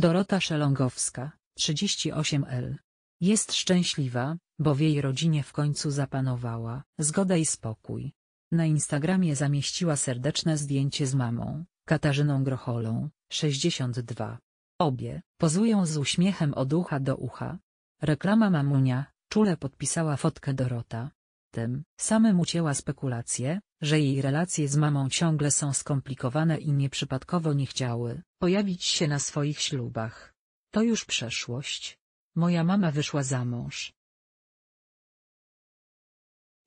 Dorota Szelongowska, 38L. Jest szczęśliwa, bo w jej rodzinie w końcu zapanowała zgoda i spokój. Na Instagramie zamieściła serdeczne zdjęcie z mamą, Katarzyną Grocholą, 62. Obie pozują z uśmiechem od ucha do ucha. Reklama mamunia, czule podpisała fotkę Dorota. Tym samym ucięła spekulacje, że jej relacje z mamą ciągle są skomplikowane i nieprzypadkowo nie chciały pojawić się na swoich ślubach. To już przeszłość. Moja mama wyszła za mąż.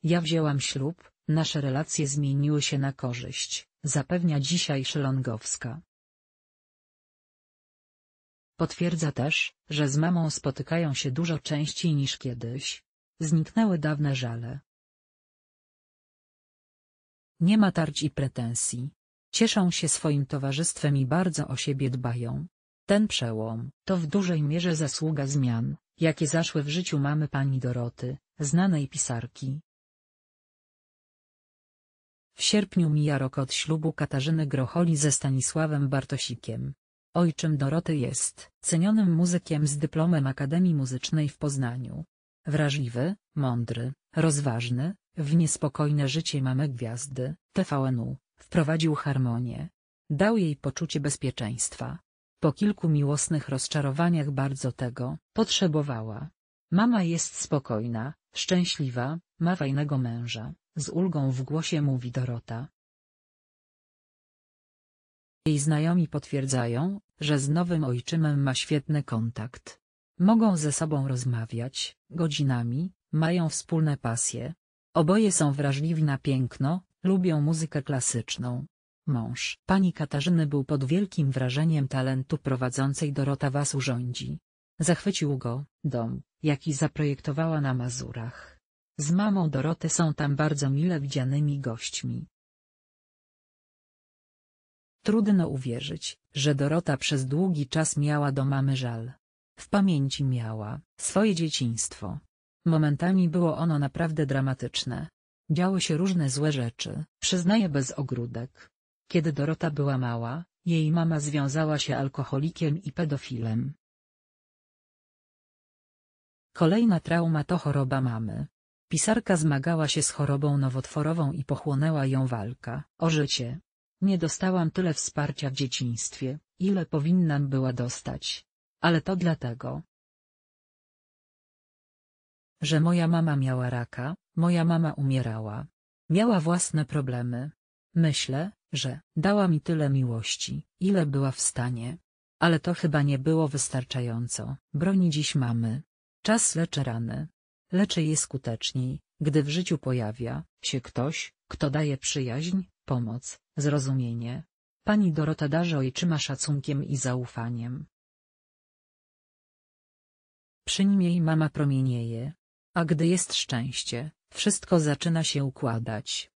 Ja wzięłam ślub, nasze relacje zmieniły się na korzyść, zapewnia dzisiaj Szylongowska. Potwierdza też, że z mamą spotykają się dużo częściej niż kiedyś. Zniknęły dawne żale, nie ma tarć i pretensji. Cieszą się swoim towarzystwem i bardzo o siebie dbają. Ten przełom to w dużej mierze zasługa zmian, jakie zaszły w życiu mamy pani Doroty, znanej pisarki. W sierpniu mija rok od ślubu Katarzyny Grocholi ze Stanisławem Bartosikiem. Ojczym Doroty jest cenionym muzykiem z dyplomem Akademii Muzycznej w Poznaniu. Wrażliwy, mądry, rozważny, w niespokojne życie mamy gwiazdy, tvn wprowadził harmonię. Dał jej poczucie bezpieczeństwa. Po kilku miłosnych rozczarowaniach bardzo tego potrzebowała. Mama jest spokojna, szczęśliwa, ma fajnego męża, z ulgą w głosie mówi Dorota. Jej znajomi potwierdzają, że z nowym ojczymem ma świetny kontakt. Mogą ze sobą rozmawiać, godzinami, mają wspólne pasje, Oboje są wrażliwi na piękno, lubią muzykę klasyczną. Mąż pani Katarzyny był pod wielkim wrażeniem talentu prowadzącej Dorota Was urządzi. Zachwycił go dom, jaki zaprojektowała na Mazurach. Z mamą Doroty są tam bardzo mile widzianymi gośćmi. Trudno uwierzyć, że Dorota przez długi czas miała do mamy żal. W pamięci miała swoje dzieciństwo, Momentami było ono naprawdę dramatyczne. Działy się różne złe rzeczy, przyznaję bez ogródek. Kiedy Dorota była mała, jej mama związała się alkoholikiem i pedofilem. Kolejna trauma to choroba mamy. Pisarka zmagała się z chorobą nowotworową i pochłonęła ją walka o życie. Nie dostałam tyle wsparcia w dzieciństwie, ile powinnam była dostać. Ale to dlatego, że moja mama miała raka, moja mama umierała. Miała własne problemy. Myślę, że dała mi tyle miłości, ile była w stanie. Ale to chyba nie było wystarczająco. Broni dziś mamy. Czas leczy rany. Leczy je skuteczniej, gdy w życiu pojawia się ktoś, kto daje przyjaźń, pomoc, zrozumienie. Pani Dorota darzy ojczyma szacunkiem i zaufaniem. Przy nim jej mama promienieje, a gdy jest szczęście, wszystko zaczyna się układać.